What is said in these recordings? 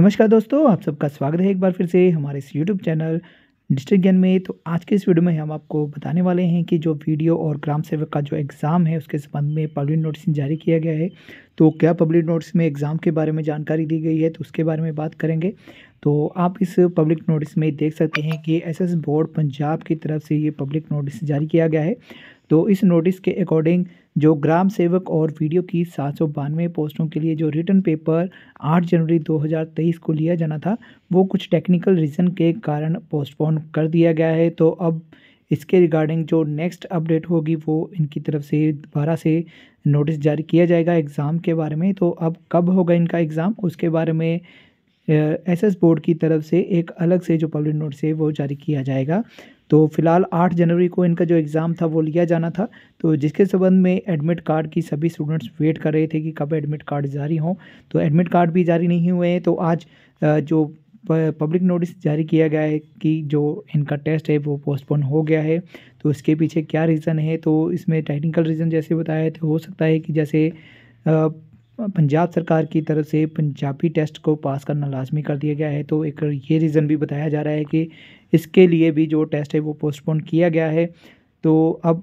नमस्कार दोस्तों आप सबका स्वागत है एक बार फिर से हमारे इस यूट्यूब चैनल डिस्ट्रिक्ट ज्ञान में तो आज के इस वीडियो में हम आपको बताने वाले हैं कि जो वीडियो और ग्राम सेवक का जो एग्ज़ाम है उसके संबंध में पब्लिक नोटिस जारी किया गया है तो क्या पब्लिक नोटिस में एग्ज़ाम के बारे में जानकारी दी गई है तो उसके बारे में बात करेंगे तो आप इस पब्लिक नोटिस में देख सकते हैं कि एस बोर्ड पंजाब की तरफ से ये पब्लिक नोटिस जारी किया गया है तो इस नोटिस के अकॉर्डिंग जो ग्राम सेवक और वीडियो की सात सौ बानवे पोस्टों के लिए जो रिटर्न पेपर 8 जनवरी 2023 को लिया जाना था वो कुछ टेक्निकल रीज़न के कारण पोस्टपोन कर दिया गया है तो अब इसके रिगार्डिंग जो नेक्स्ट अपडेट होगी वो इनकी तरफ से दोबारा से नोटिस जारी किया जाएगा एग्ज़ाम के बारे में तो अब कब होगा इनका एग्ज़ाम उसके बारे में एस एस बोर्ड की तरफ से एक अलग से जो पब्लिक नोटिस है वो जारी किया जाएगा तो फिलहाल आठ जनवरी को इनका जो एग्ज़ाम था वो लिया जाना था तो जिसके संबंध में एडमिट कार्ड की सभी स्टूडेंट्स वेट कर रहे थे कि कब एडमिट कार्ड जारी हों तो एडमिट कार्ड भी जारी नहीं हुए हैं तो आज जो पब्लिक नोटिस जारी किया गया है कि जो इनका टेस्ट है वो पोस्टपोन हो गया है तो इसके पीछे क्या रीज़न है तो इसमें टेक्निकल रीज़न जैसे बताया तो हो सकता है कि जैसे पंजाब सरकार की तरफ से पंजाबी टेस्ट को पास करना लाजमी कर दिया गया है तो एक ये रीज़न भी बताया जा रहा है कि इसके लिए भी जो टेस्ट है वो पोस्टपोन किया गया है तो अब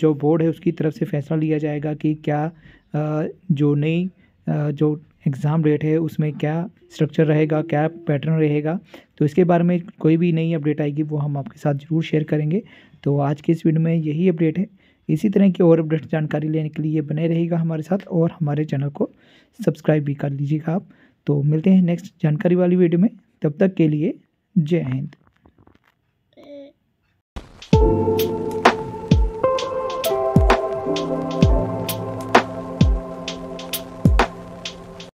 जो बोर्ड है उसकी तरफ से फैसला लिया जाएगा कि क्या जो नई जो एग्ज़ाम डेट है उसमें क्या स्ट्रक्चर रहेगा क्या पैटर्न रहेगा तो इसके बारे में कोई भी नई अपडेट आएगी वो हम आपके साथ ज़रूर शेयर करेंगे तो आज के इस वीडियो में यही अपडेट है इसी तरह की और अपडेट जानकारी लेने के लिए बने रहेगा हमारे साथ और हमारे चैनल को सब्सक्राइब भी कर लीजिएगा आप तो मिलते हैं नेक्स्ट जानकारी वाली वीडियो में तब तक के लिए जय हिंद